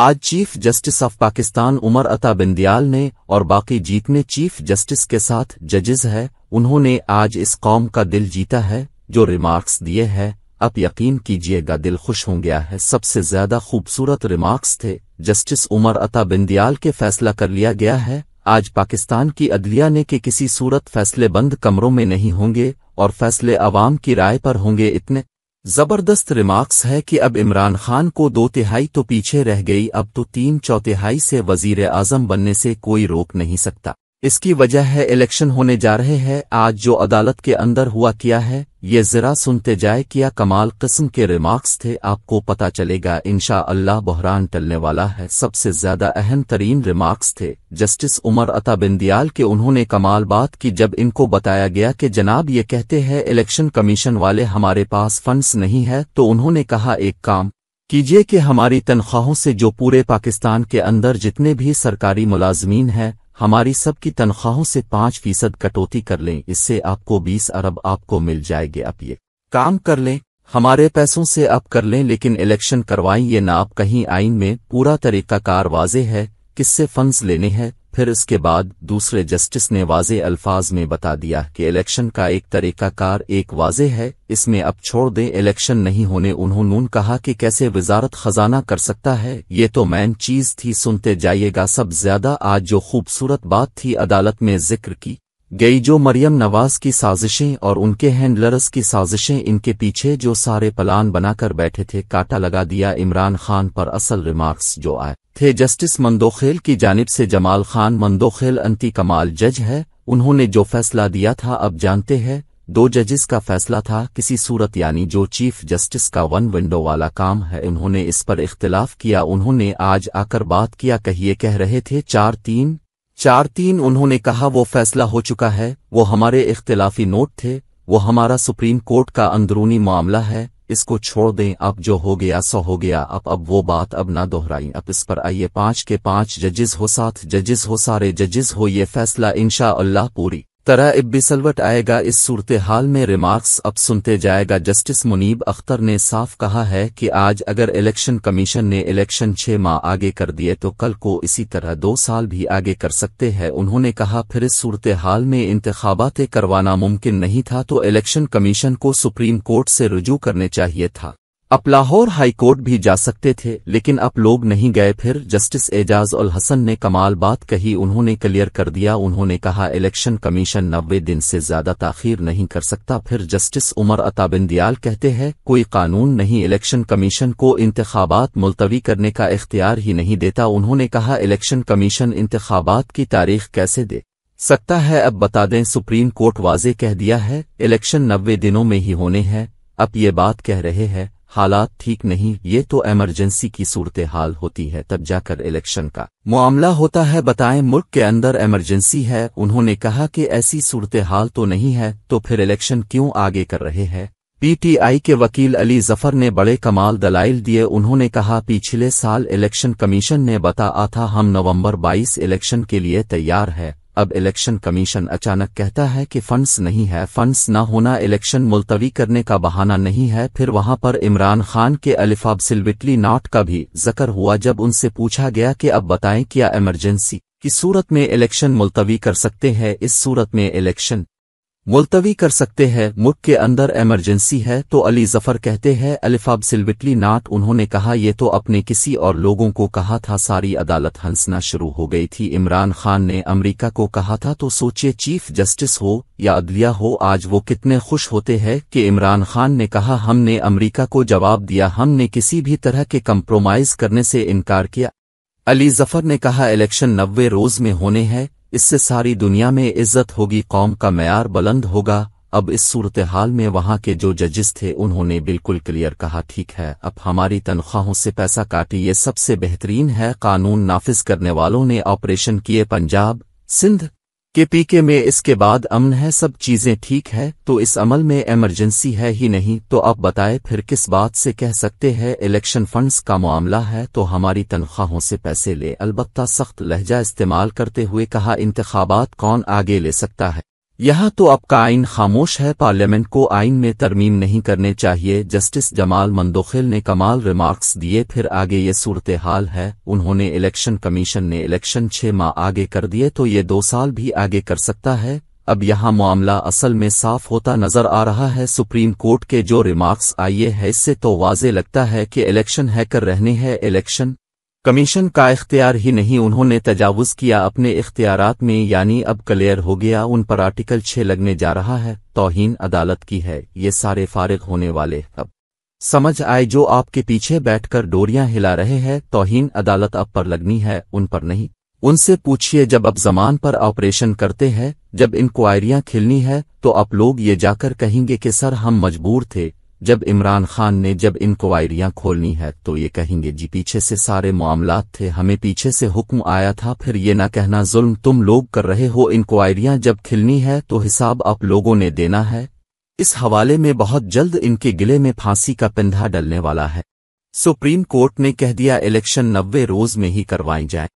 आज chief justice of Pakistan Umar Ata Bandial ने और बाकी जीतने चीफ जस्टिस के साथ जजेस है उन्होंने आज इस कौम का दिल जीता है जो रिमार्क्स दिए हैं आप यकीन कीजिएगा दिल खुश हो गया है सबसे ज्यादा खूबसूरत रिमार्क्स थे जस्टिस उमर अता बिंदियाल के फैसला कर लिया गया है आज पाकिस्तान की अदलिया ने कि किसी सूरत फैसले बंद कमरों में नहीं होंगे और फैसले अवाम की राय पर होंगे इतने जबरदस्त रिमार्क्स है कि अब इमरान खान को दो तिहाई तो पीछे रह गई अब तो तीन चौतिहाई से वजीर आजम बनने से कोई रोक नहीं सकता इसकी वजह है इलेक्शन होने जा रहे हैं आज जो अदालत के अंदर हुआ किया है ये जरा सुनते जाए किया कमाल किस्म के रिमार्क्स थे आपको पता चलेगा इनशा अल्लाह बहरान टलने वाला है सबसे ज्यादा अहम तरीन रिमार्क्स थे जस्टिस उमर अता बिंदियाल के उन्होंने कमाल बात की जब इनको बताया गया कि जनाब ये कहते हैं इलेक्शन कमीशन वाले हमारे पास फंड्स नहीं है तो उन्होंने कहा एक काम कीजिए कि हमारी तनख्वाहों से जो पूरे पाकिस्तान के अंदर जितने भी सरकारी मुलाजमीन हैं हमारी सबकी तनख्वाहों से पांच फीसद कटौती कर लें इससे आपको बीस अरब आपको मिल जाएंगे आप ये काम कर लें हमारे पैसों से आप कर लें लेकिन इलेक्शन करवाएं ये ना आप कहीं आइन में पूरा तरीका कार वाजे है किससे फंड्स लेने हैं फिर इसके बाद दूसरे जस्टिस ने वाजे अल्फाज में बता दिया कि इलेक्शन का एक कार एक वाजे है इसमें अब छोड़ दें इलेक्शन नहीं होने उन्होंने कहा कि कैसे वजारत खजाना कर सकता है ये तो मैन चीज थी सुनते जाइएगा सब ज्यादा आज जो खूबसूरत बात थी अदालत में जिक्र की गई जो मरियम नवाज की साजिशें और उनके हैंडलर्स की साजिशें इनके पीछे जो सारे प्लान बनाकर बैठे थे काटा लगा दिया इमरान खान पर असल रिमार्क्स जो आए थे जस्टिस मंदोखेल की जानिब से जमाल खान मंदोखेल अंति कमाल जज है उन्होंने जो फैसला दिया था अब जानते हैं दो जजेस का फैसला था किसी सूरत यानी जो चीफ जस्टिस का वन विंडो वाला काम है उन्होंने इस पर इख्तिलाफ किया उन्होंने आज आकर बात किया कहिए कह रहे थे चार तीन चार तीन उन्होंने कहा वो फैसला हो चुका है वो हमारे इख्तिलाफी नोट थे वो हमारा सुप्रीम कोर्ट का अंदरूनी मामला है इसको छोड़ दें अब जो हो गया सो हो गया अब अब वो बात अब ना दोहराई अब इस पर आइए पांच के पांच जजेस हो सात जजेस हो सारे जजेस हो ये फैसला इंशा अल्लाह पूरी तरह इब्बी सलवट आएगा इस सूरत हाल में रिमार्क्स अब सुनते जाएगा जस्टिस मुनीब अख्तर ने साफ कहा है कि आज अगर इलेक्शन कमीशन ने इलेक्शन छह माह आगे कर दिए तो कल को इसी तरह दो साल भी आगे कर सकते हैं उन्होंने कहा फिर इस सूरत हाल में इंतबाते करवाना मुमकिन नहीं था तो इलेक्शन कमीशन को सुप्रीम कोर्ट से रजू करने चाहिए था आप लाहौर हाईकोर्ट भी जा सकते थे लेकिन आप लोग नहीं गए फिर जस्टिस एजाज अल हसन ने कमाल बात कही उन्होंने क्लियर कर दिया उन्होंने कहा इलेक्शन कमीशन नब्बे दिन से ज्यादा ताखिर नहीं कर सकता फिर जस्टिस उमर अताबिंदियाल कहते हैं कोई कानून नहीं इलेक्शन कमीशन को इंतबात मुलतवी करने का इख्तियार ही नहीं देता उन्होंने कहा इलेक्शन कमीशन इंतबात की तारीख कैसे दे सकता है अब बता दें सुप्रीम कोर्ट वाजे कह दिया है इलेक्शन नब्बे दिनों में ही होने हैं अब ये बात कह रहे हैं हालात ठीक नहीं ये तो इमरजेंसी की सूरत हाल होती है तब जाकर इलेक्शन का मामला होता है बताएं मुल्क के अंदर इमरजेंसी है उन्होंने कहा कि ऐसी सूरत हाल तो नहीं है तो फिर इलेक्शन क्यों आगे कर रहे हैं पीटीआई के वकील अली जफर ने बड़े कमाल दलाइल दिए उन्होंने कहा पिछले साल इलेक्शन कमीशन ने बताया था हम नवंबर 22 इलेक्शन के लिए तैयार है अब इलेक्शन कमीशन अचानक कहता है कि फंड्स नहीं है फंड्स ना होना इलेक्शन मुलतवी करने का बहाना नहीं है फिर वहां पर इमरान खान के अलिफाब सिलविटली नाट का भी जिक्र हुआ जब उनसे पूछा गया कि अब बताएं क्या इमरजेंसी की सूरत में इलेक्शन मुलतवी कर सकते हैं इस सूरत में इलेक्शन मुलतवी कर सकते हैं मुल्क के अंदर इमरजेंसी है तो अली जफर कहते हैं अलिफाब सिल्विटली नाट उन्होंने कहा ये तो अपने किसी और लोगों को कहा था सारी अदालत हंसना शुरू हो गई थी इमरान खान ने अमेरिका को कहा था तो सोचिए चीफ जस्टिस हो या अदलिया हो आज वो कितने खुश होते हैं कि इमरान खान ने कहा हमने अमरीका को जवाब दिया हमने किसी भी तरह के कम्प्रोमाइज़ करने से इनकार किया अली जफर ने कहा इलेक्शन नब्बे रोज में होने हैं इससे सारी दुनिया में इज्जत होगी कौम का मैार बुलंद होगा अब इस सूरत हाल में वहाँ के जो जजिस थे उन्होंने बिल्कुल क्लियर कहा ठीक है अब हमारी तनख्वाहों से पैसा काटी ये सबसे बेहतरीन है कानून नाफिज करने वालों ने ऑपरेशन किए पंजाब सिंध के पीके में इसके बाद अमन है सब चीज़ें ठीक है तो इस अमल में इमरजेंसी है ही नहीं तो आप बताए फिर किस बात से कह सकते हैं इलेक्शन फंड्स का मामला है तो हमारी तनख्वाहों से पैसे ले अलबत्ता सख्त लहजा इस्तेमाल करते हुए कहा इंतबात कौन आगे ले सकता है यह तो आपका आइन खामोश है पार्लियामेंट को आइन में तरमीम नहीं करने चाहिए जस्टिस जमाल मंदोखिल ने कमाल रिमार्क्स दिए फिर आगे ये सूरत हाल है उन्होंने इलेक्शन कमीशन ने इलेक्शन छह माह आगे कर दिए तो ये दो साल भी आगे कर सकता है अब यहाँ मामला असल में साफ होता नजर आ रहा है सुप्रीम कोर्ट के जो रिमार्क्स आइए है इससे तो वाजे लगता है कि इलेक्शन हैकर रहने हैं इलेक्शन कमीशन का इख्तियार ही नहीं उन्होंने तजावज़ किया अपने इख्तियारात में यानी अब क्लियर हो गया उन पर आर्टिकल छः लगने जा रहा है तोहन अदालत की है ये सारे फारिग होने वाले अब समझ आए जो आपके पीछे बैठकर डोरियां हिला रहे हैं तोहन अदालत अब पर लगनी है उन पर नहीं उनसे पूछिए जब अब जमान पर ऑपरेशन करते हैं जब इंक्वायरियां खिलनी है तो आप लोग ये जाकर कहेंगे कि सर हम मजबूर थे जब इमरान खान ने जब इंक्वायरियां खोलनी है तो ये कहेंगे जी पीछे से सारे मामला थे हमें पीछे से हुक्म आया था फिर ये ना कहना जुल्म तुम लोग कर रहे हो इंक्वायरियां जब खिलनी है तो हिसाब आप लोगों ने देना है इस हवाले में बहुत जल्द इनके गिले में फांसी का पिंधा डलने वाला है सुप्रीम कोर्ट ने कह दिया इलेक्शन नब्बे रोज में ही करवाई जाए